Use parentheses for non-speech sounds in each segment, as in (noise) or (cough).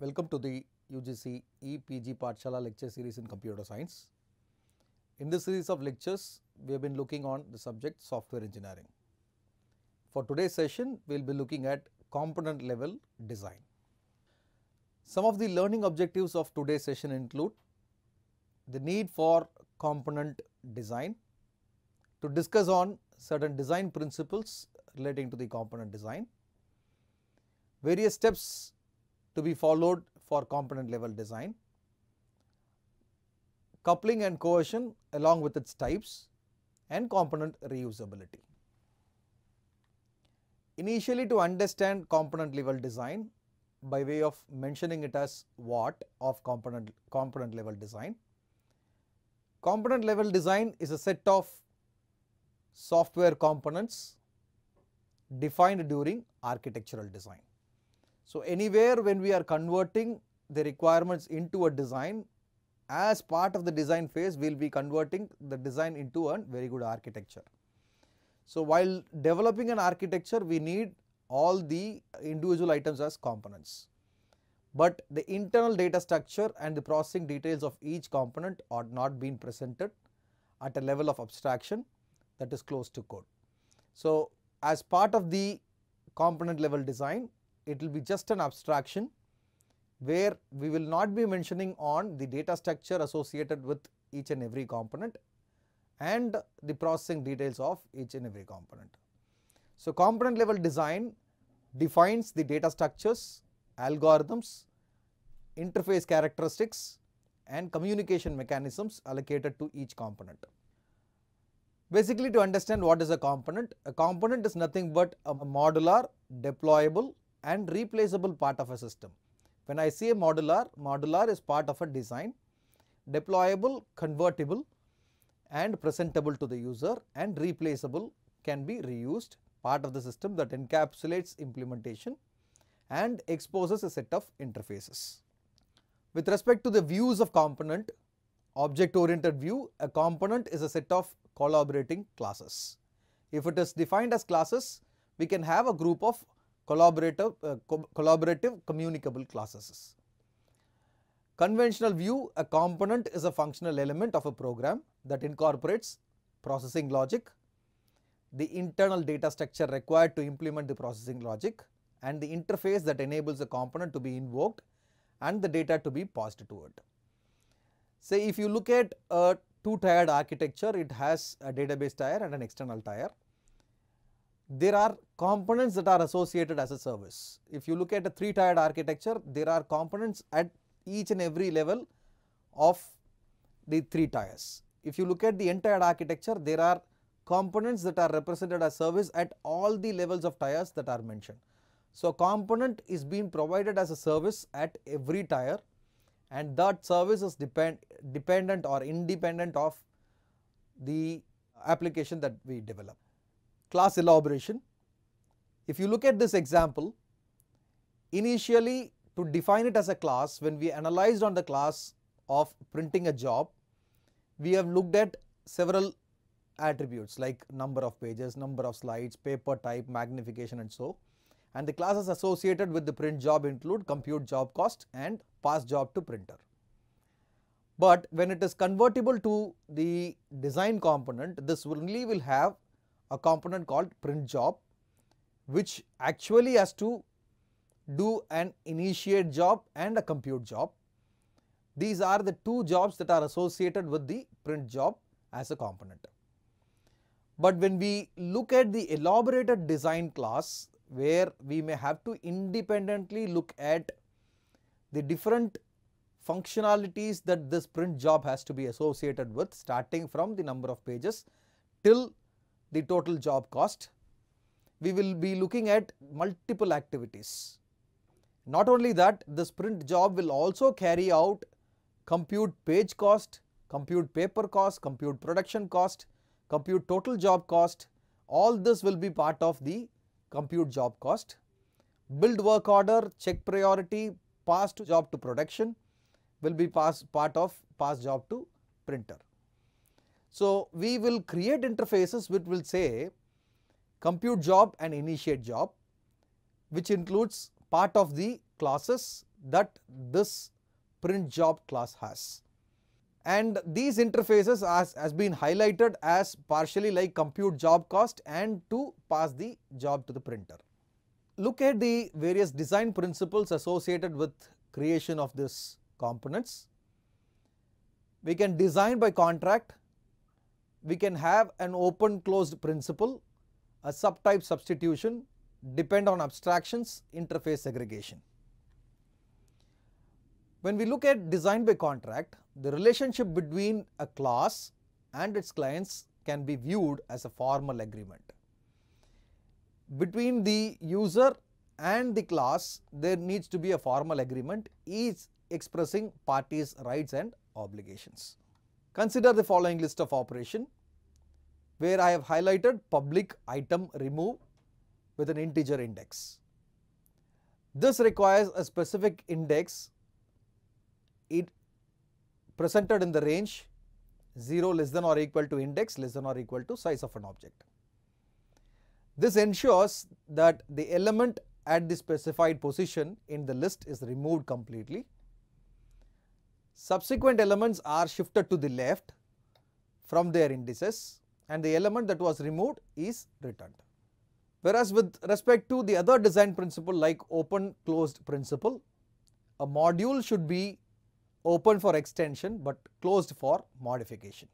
Welcome to the UGC EPG Partshala lecture series in computer science. In this series of lectures, we have been looking on the subject software engineering. For today's session, we will be looking at component level design. Some of the learning objectives of today's session include the need for component design, to discuss on certain design principles relating to the component design, various steps to be followed for component level design. Coupling and coercion along with its types and component reusability. Initially to understand component level design by way of mentioning it as what of component, component level design. Component level design is a set of software components defined during architectural design. So, anywhere when we are converting the requirements into a design, as part of the design phase, we will be converting the design into a very good architecture. So, while developing an architecture, we need all the individual items as components, but the internal data structure and the processing details of each component are not being presented at a level of abstraction that is close to code. So, as part of the component level design, it will be just an abstraction where we will not be mentioning on the data structure associated with each and every component and the processing details of each and every component. So, component level design defines the data structures, algorithms, interface characteristics and communication mechanisms allocated to each component. Basically to understand what is a component, a component is nothing but a modular, deployable and replaceable part of a system. When I say modular, modular is part of a design, deployable, convertible and presentable to the user and replaceable can be reused part of the system that encapsulates implementation and exposes a set of interfaces. With respect to the views of component, object oriented view, a component is a set of collaborating classes. If it is defined as classes, we can have a group of collaborative, uh, co collaborative communicable classes. Conventional view a component is a functional element of a program that incorporates processing logic, the internal data structure required to implement the processing logic and the interface that enables the component to be invoked and the data to be passed to it. Say if you look at a two tiered architecture, it has a database tier and an external tier there are components that are associated as a service. If you look at a three tiered architecture, there are components at each and every level of the three tiers. If you look at the entire architecture, there are components that are represented as service at all the levels of tiers that are mentioned. So, component is being provided as a service at every tier, and that service is depend, dependent or independent of the application that we develop class elaboration. If you look at this example, initially to define it as a class when we analyzed on the class of printing a job, we have looked at several attributes like number of pages, number of slides, paper type, magnification and so. And the classes associated with the print job include compute job cost and pass job to printer. But when it is convertible to the design component, this only will have a component called print job which actually has to do an initiate job and a compute job. These are the two jobs that are associated with the print job as a component. But when we look at the elaborated design class where we may have to independently look at the different functionalities that this print job has to be associated with starting from the number of pages till the total job cost. We will be looking at multiple activities. Not only that, the sprint job will also carry out compute page cost, compute paper cost, compute production cost, compute total job cost, all this will be part of the compute job cost. Build work order, check priority, pass job to production will be pass part of pass job to printer. So, we will create interfaces which will say compute job and initiate job which includes part of the classes that this print job class has. And these interfaces has, has been highlighted as partially like compute job cost and to pass the job to the printer. Look at the various design principles associated with creation of these components. We can design by contract we can have an open closed principle, a subtype substitution depend on abstractions, interface segregation. When we look at design by contract, the relationship between a class and its clients can be viewed as a formal agreement. Between the user and the class, there needs to be a formal agreement, each expressing parties' rights and obligations. Consider the following list of operation where I have highlighted public item remove with an integer index. This requires a specific index it presented in the range 0 less than or equal to index less than or equal to size of an object. This ensures that the element at the specified position in the list is removed completely subsequent elements are shifted to the left from their indices and the element that was removed is returned. Whereas with respect to the other design principle like open closed principle, a module should be open for extension but closed for modification.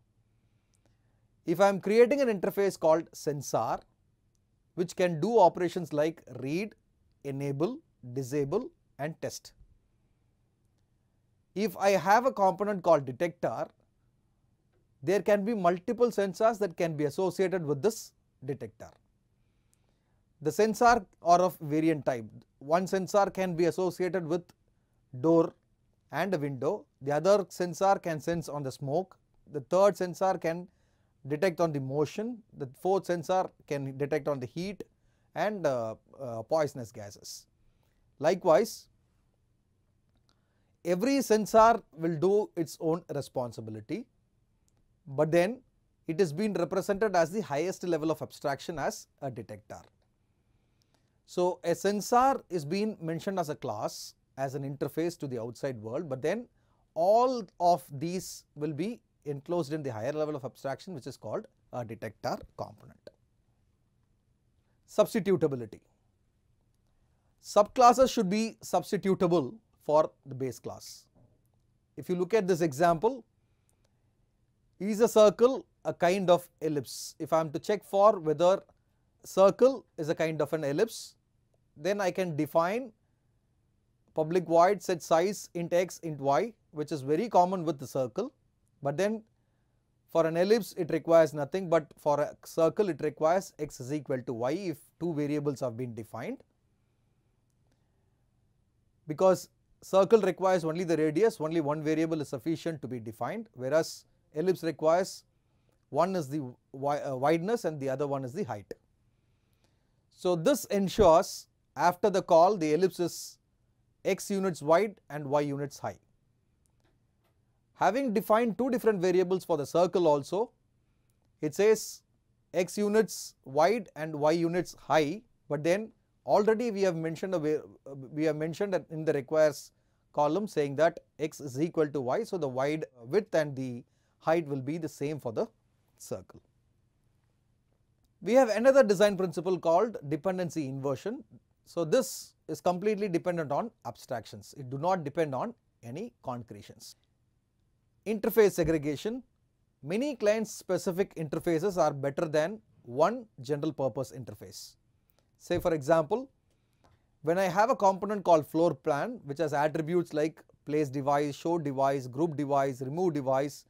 If I am creating an interface called sensor which can do operations like read, enable, disable and test if I have a component called detector, there can be multiple sensors that can be associated with this detector. The sensor are of variant type. One sensor can be associated with door and a window, the other sensor can sense on the smoke, the third sensor can detect on the motion, the fourth sensor can detect on the heat and uh, uh, poisonous gases. Likewise, every sensor will do its own responsibility, but then it is being represented as the highest level of abstraction as a detector. So, a sensor is being mentioned as a class as an interface to the outside world, but then all of these will be enclosed in the higher level of abstraction which is called a detector component. Substitutability. Subclasses should be substitutable for the base class. If you look at this example, is a circle a kind of ellipse? If I am to check for whether circle is a kind of an ellipse, then I can define public void set size int x int y which is very common with the circle, but then for an ellipse it requires nothing, but for a circle it requires x is equal to y if two variables have been defined because circle requires only the radius, only one variable is sufficient to be defined, whereas ellipse requires one is the uh, wideness and the other one is the height. So, this ensures after the call the ellipse is x units wide and y units high. Having defined two different variables for the circle also, it says x units wide and y units high, but then already we have mentioned uh, we have mentioned in the requires column saying that x is equal to y. So, the wide width and the height will be the same for the circle. We have another design principle called dependency inversion. So, this is completely dependent on abstractions. It do not depend on any concretions. Interface segregation. Many client specific interfaces are better than one general purpose interface. Say for example, when I have a component called floor plan which has attributes like place device, show device, group device, remove device,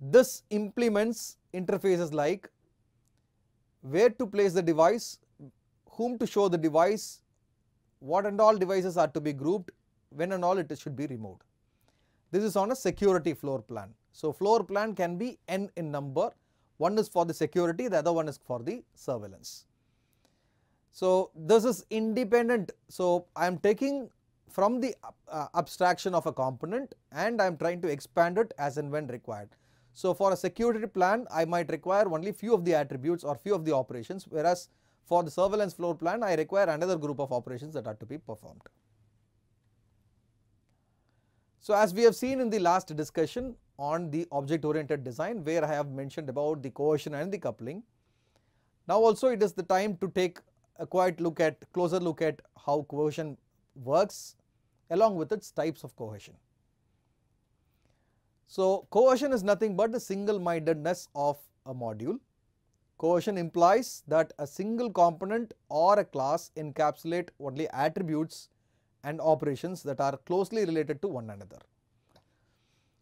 this implements interfaces like where to place the device, whom to show the device, what and all devices are to be grouped, when and all it should be removed. This is on a security floor plan. So, floor plan can be n in number, one is for the security, the other one is for the surveillance. So, this is independent. So, I am taking from the uh, abstraction of a component and I am trying to expand it as and when required. So, for a security plan I might require only few of the attributes or few of the operations whereas for the surveillance floor plan I require another group of operations that are to be performed. So, as we have seen in the last discussion on the object oriented design where I have mentioned about the coercion and the coupling. Now also it is the time to take a quite look at closer look at how cohesion works along with its types of cohesion. So, cohesion is nothing but the single mindedness of a module. Cohesion implies that a single component or a class encapsulate only attributes and operations that are closely related to one another.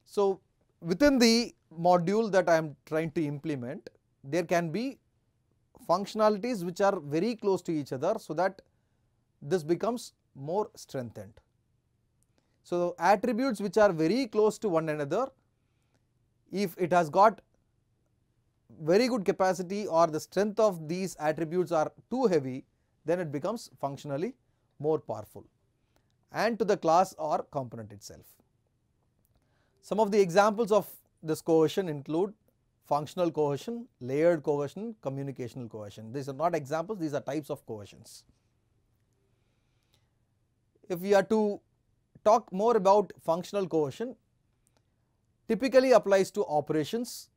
So, within the module that I am trying to implement, there can be functionalities which are very close to each other so that this becomes more strengthened. So, attributes which are very close to one another if it has got very good capacity or the strength of these attributes are too heavy then it becomes functionally more powerful and to the class or component itself. Some of the examples of this coercion include functional coercion, layered coercion, communicational coercion. These are not examples, these are types of coercions. If we are to talk more about functional coercion, typically applies to operations,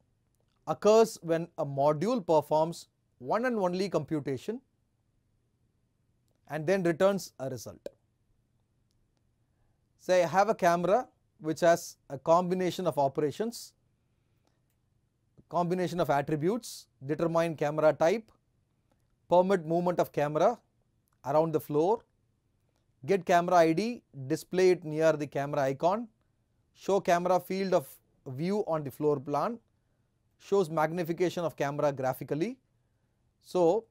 occurs when a module performs one and only computation and then returns a result. Say I have a camera which has a combination of operations combination of attributes, determine camera type, permit movement of camera around the floor, get camera ID, display it near the camera icon, show camera field of view on the floor plan, shows magnification of camera graphically. So,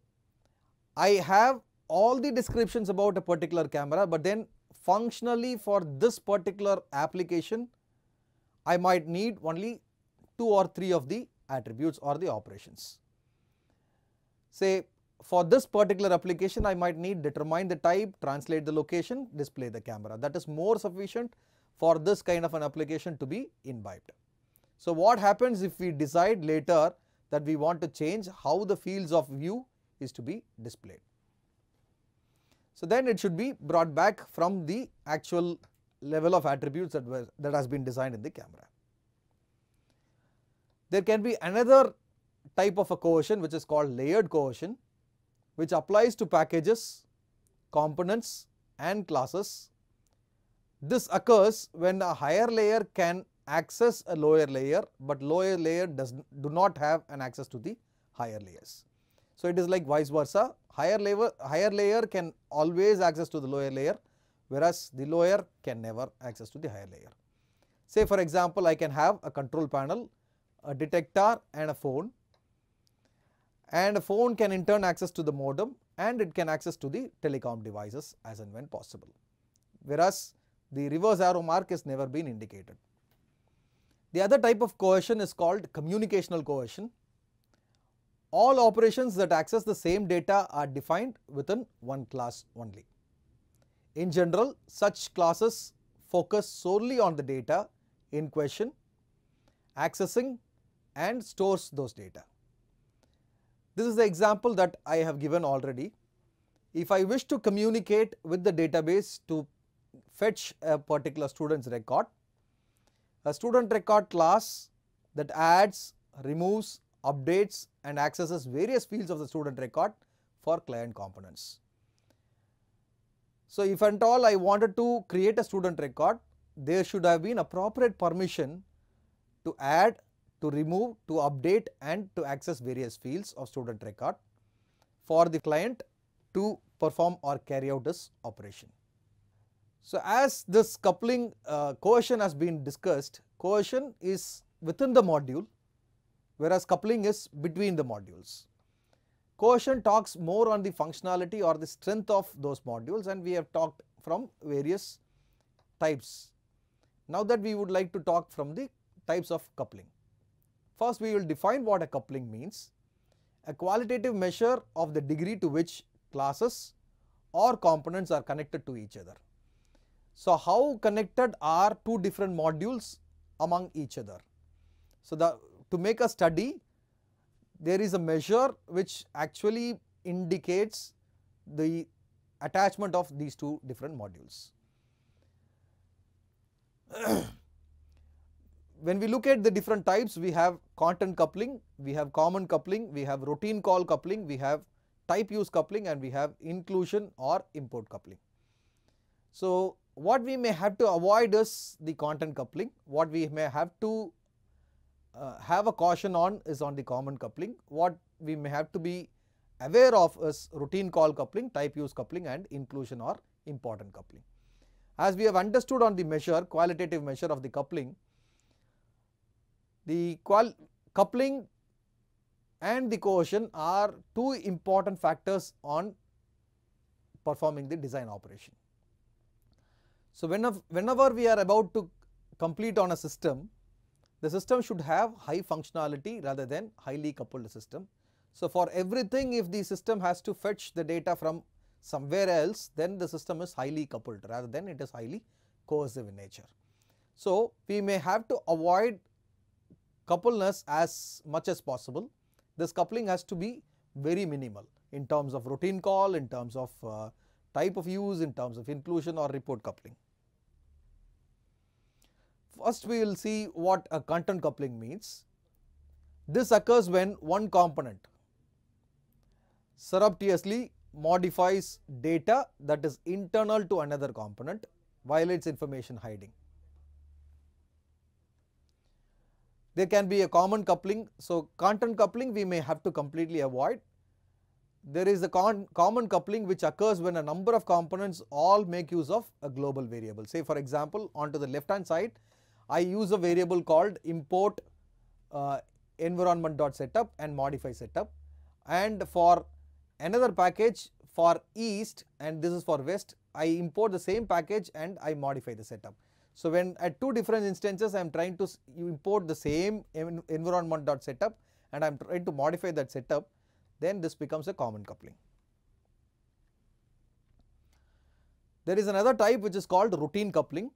I have all the descriptions about a particular camera, but then functionally for this particular application, I might need only two or three of the attributes or the operations. Say for this particular application I might need determine the type, translate the location, display the camera that is more sufficient for this kind of an application to be imbibed. So what happens if we decide later that we want to change how the fields of view is to be displayed. So then it should be brought back from the actual level of attributes that, were, that has been designed in the camera. There can be another type of a coercion which is called layered coercion which applies to packages, components and classes. This occurs when a higher layer can access a lower layer, but lower layer does do not have an access to the higher layers. So, it is like vice versa higher layer higher layer can always access to the lower layer whereas the lower can never access to the higher layer. Say for example, I can have a control panel a detector and a phone and a phone can in turn access to the modem and it can access to the telecom devices as and when possible. Whereas the reverse arrow mark has never been indicated. The other type of coercion is called communicational coercion. All operations that access the same data are defined within one class only. In general, such classes focus solely on the data in question, accessing and stores those data. This is the example that I have given already. If I wish to communicate with the database to fetch a particular student's record, a student record class that adds, removes, updates and accesses various fields of the student record for client components. So, if at all I wanted to create a student record, there should have been appropriate permission to add to remove, to update and to access various fields of student record for the client to perform or carry out this operation. So, as this coupling uh, coercion has been discussed, coercion is within the module whereas coupling is between the modules. Coercion talks more on the functionality or the strength of those modules and we have talked from various types. Now that we would like to talk from the types of coupling. First we will define what a coupling means. A qualitative measure of the degree to which classes or components are connected to each other. So how connected are two different modules among each other? So the to make a study there is a measure which actually indicates the attachment of these two different modules. (clears throat) when we look at the different types we have Content coupling, we have common coupling, we have routine call coupling, we have type use coupling and we have inclusion or import coupling. So, what we may have to avoid is the content coupling, what we may have to uh, have a caution on is on the common coupling, what we may have to be aware of is routine call coupling, type use coupling and inclusion or important coupling. As we have understood on the measure, qualitative measure of the coupling, the coupling and the cohesion are two important factors on performing the design operation. So, whenever, whenever we are about to complete on a system, the system should have high functionality rather than highly coupled system. So, for everything if the system has to fetch the data from somewhere else then the system is highly coupled rather than it is highly cohesive in nature. So, we may have to avoid coupleness as much as possible. This coupling has to be very minimal in terms of routine call, in terms of uh, type of use, in terms of inclusion or report coupling. First we will see what a content coupling means. This occurs when one component surreptitiously modifies data that is internal to another component, violates information hiding. There can be a common coupling. So, content coupling we may have to completely avoid. There is a common coupling which occurs when a number of components all make use of a global variable. Say for example, onto the left hand side, I use a variable called import uh, environment.setup and modify setup. And for another package for east and this is for west, I import the same package and I modify the setup. So, when at two different instances I am trying to import the same environment.setup and I am trying to modify that setup, then this becomes a common coupling. There is another type which is called routine coupling,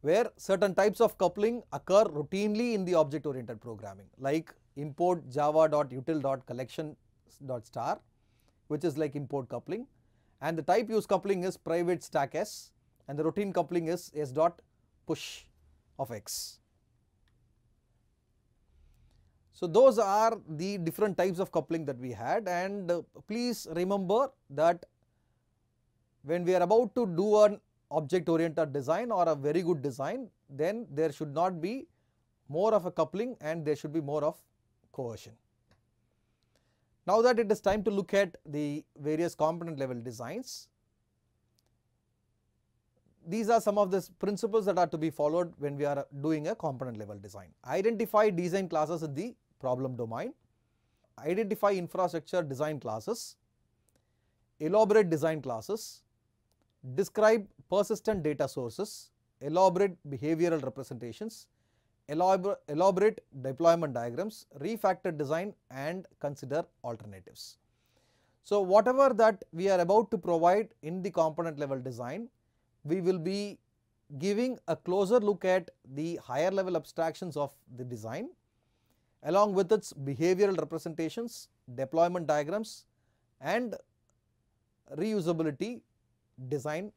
where certain types of coupling occur routinely in the object oriented programming like import java.util.collection.star which is like import coupling and the type use coupling is private stack s and the routine coupling is S dot push of X. So, those are the different types of coupling that we had and uh, please remember that when we are about to do an object oriented design or a very good design, then there should not be more of a coupling and there should be more of coercion. Now that it is time to look at the various component level designs, these are some of the principles that are to be followed when we are uh, doing a component level design. Identify design classes in the problem domain, identify infrastructure design classes, elaborate design classes, describe persistent data sources, elaborate behavioral representations, elaborate deployment diagrams, refactor design and consider alternatives. So, whatever that we are about to provide in the component level design we will be giving a closer look at the higher level abstractions of the design along with its behavioral representations, deployment diagrams and reusability design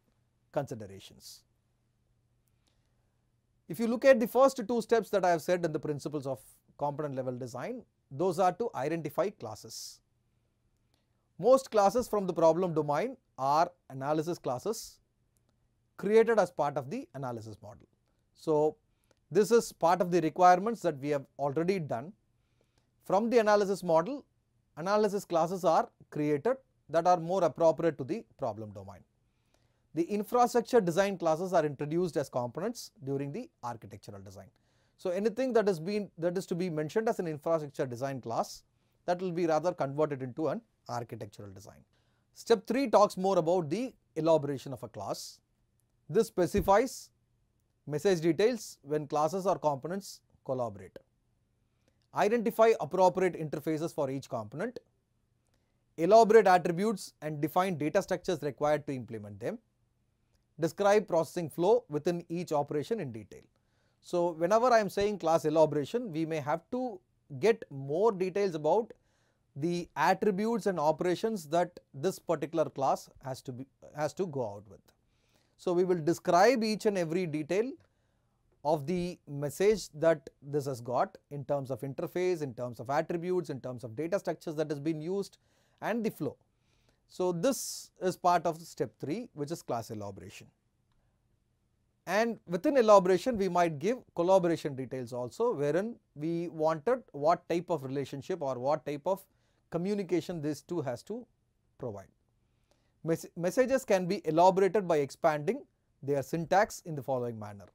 considerations. If you look at the first two steps that I have said in the principles of component level design, those are to identify classes. Most classes from the problem domain are analysis classes created as part of the analysis model. So, this is part of the requirements that we have already done. From the analysis model, analysis classes are created that are more appropriate to the problem domain. The infrastructure design classes are introduced as components during the architectural design. So, anything that is being that is to be mentioned as an infrastructure design class that will be rather converted into an architectural design. Step 3 talks more about the elaboration of a class. This specifies message details when classes or components collaborate. Identify appropriate interfaces for each component. Elaborate attributes and define data structures required to implement them. Describe processing flow within each operation in detail. So, whenever I am saying class elaboration, we may have to get more details about the attributes and operations that this particular class has to be has to go out with. So, we will describe each and every detail of the message that this has got in terms of interface, in terms of attributes, in terms of data structures that has been used and the flow. So, this is part of step 3 which is class elaboration. And within elaboration we might give collaboration details also wherein we wanted what type of relationship or what type of communication these two has to provide. Mes messages can be elaborated by expanding their syntax in the following manner.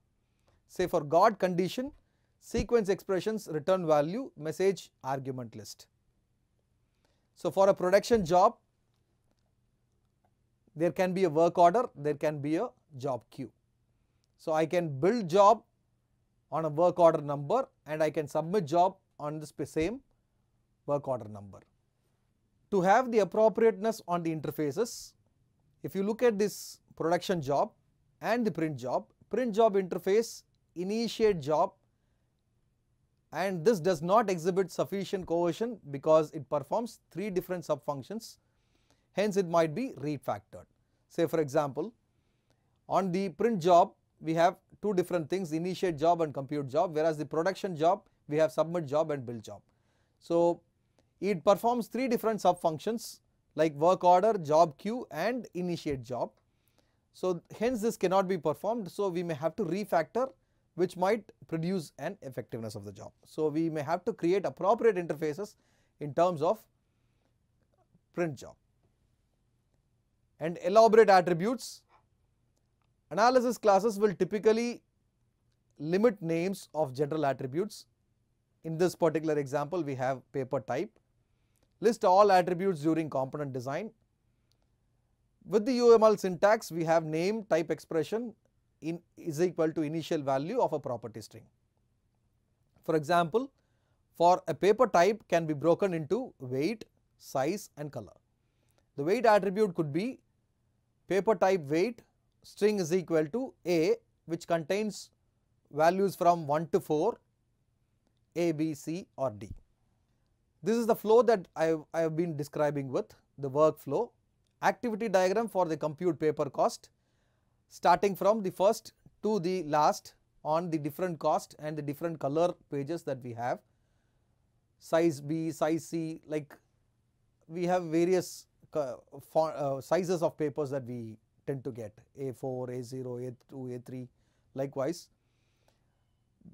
Say for God condition, sequence expressions return value message argument list. So, for a production job, there can be a work order, there can be a job queue. So, I can build job on a work order number and I can submit job on the same work order number to have the appropriateness on the interfaces. If you look at this production job and the print job, print job interface, initiate job and this does not exhibit sufficient coercion because it performs three different sub functions. Hence, it might be refactored. Say for example, on the print job we have two different things initiate job and compute job whereas the production job we have submit job and build job. So, it performs three different sub functions like work order, job queue and initiate job. So, hence this cannot be performed. So, we may have to refactor which might produce an effectiveness of the job. So, we may have to create appropriate interfaces in terms of print job and elaborate attributes. Analysis classes will typically limit names of general attributes. In this particular example, we have paper type list all attributes during component design. With the UML syntax, we have name type expression in is equal to initial value of a property string. For example, for a paper type can be broken into weight, size and color. The weight attribute could be paper type weight string is equal to A which contains values from 1 to 4, A, B, C or D. This is the flow that I have, I have been describing with the workflow activity diagram for the compute paper cost starting from the first to the last on the different cost and the different color pages that we have size B, size C like we have various uh, sizes of papers that we tend to get A4, A0, A2, A3 likewise.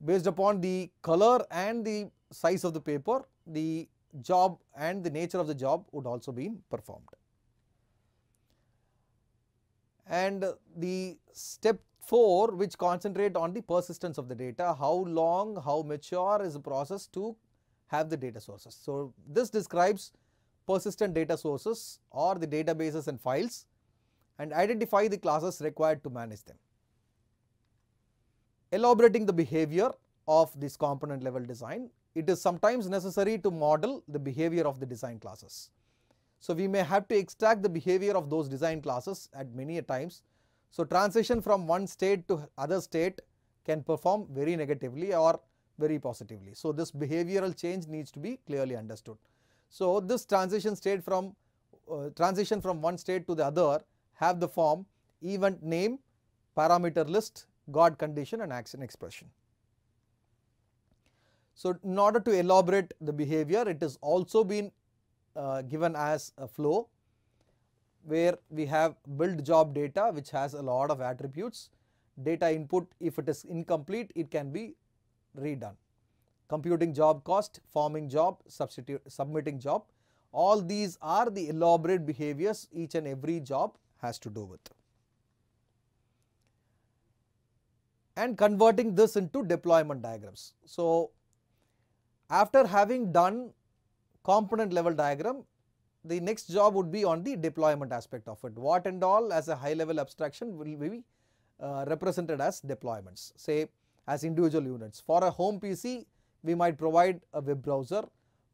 Based upon the color and the size of the paper the job and the nature of the job would also be performed. And the step 4 which concentrate on the persistence of the data, how long, how mature is the process to have the data sources. So, this describes persistent data sources or the databases and files and identify the classes required to manage them. Elaborating the behavior of this component level design it is sometimes necessary to model the behavior of the design classes. So we may have to extract the behavior of those design classes at many times. So transition from one state to other state can perform very negatively or very positively. So this behavioral change needs to be clearly understood. So this transition state from uh, transition from one state to the other have the form event name, parameter list, God condition and action expression. So, in order to elaborate the behavior it is also been uh, given as a flow where we have build job data which has a lot of attributes. Data input if it is incomplete it can be redone. Computing job cost, forming job, substitute, submitting job all these are the elaborate behaviors each and every job has to do with. And converting this into deployment diagrams. So, after having done component level diagram, the next job would be on the deployment aspect of it. What and all as a high level abstraction will be uh, represented as deployments, say as individual units. For a home PC, we might provide a web browser.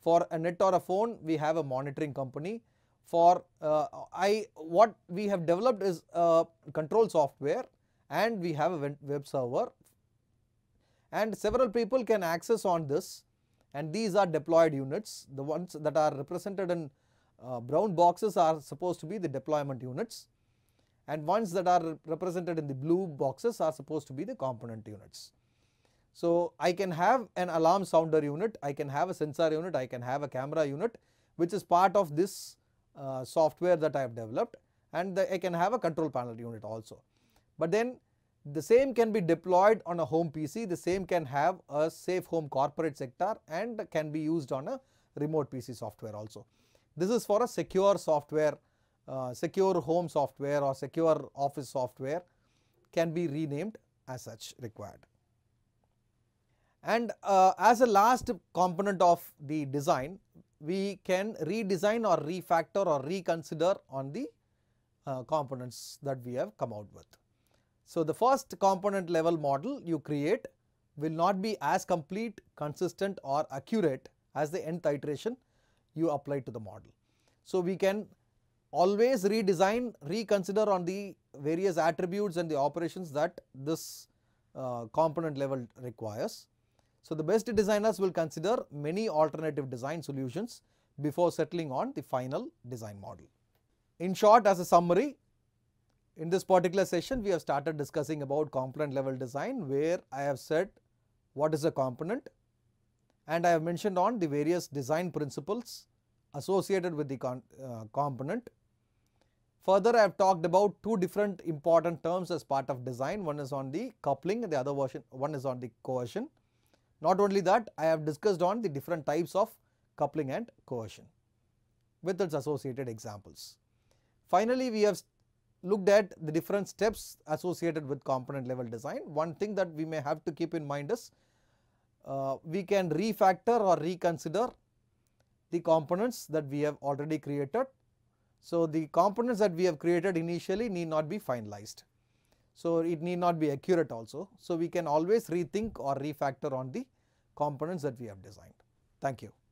For a net or a phone, we have a monitoring company. For uh, I, what we have developed is control software and we have a web server and several people can access on this and these are deployed units. The ones that are represented in uh, brown boxes are supposed to be the deployment units and ones that are represented in the blue boxes are supposed to be the component units. So, I can have an alarm sounder unit, I can have a sensor unit, I can have a camera unit which is part of this uh, software that I have developed and the, I can have a control panel unit also. But then the same can be deployed on a home PC, the same can have a safe home corporate sector and can be used on a remote PC software also. This is for a secure software, uh, secure home software or secure office software can be renamed as such required. And uh, as a last component of the design, we can redesign or refactor or reconsider on the uh, components that we have come out with. So, the first component level model you create will not be as complete, consistent or accurate as the nth iteration you apply to the model. So, we can always redesign, reconsider on the various attributes and the operations that this uh, component level requires. So, the best designers will consider many alternative design solutions before settling on the final design model. In short as a summary, in this particular session, we have started discussing about component level design where I have said what is a component and I have mentioned on the various design principles associated with the con, uh, component. Further, I have talked about two different important terms as part of design. One is on the coupling and the other version, one is on the coercion. Not only that, I have discussed on the different types of coupling and coercion with its associated examples. Finally, we have looked at the different steps associated with component level design. One thing that we may have to keep in mind is uh, we can refactor or reconsider the components that we have already created. So, the components that we have created initially need not be finalized. So, it need not be accurate also. So, we can always rethink or refactor on the components that we have designed. Thank you.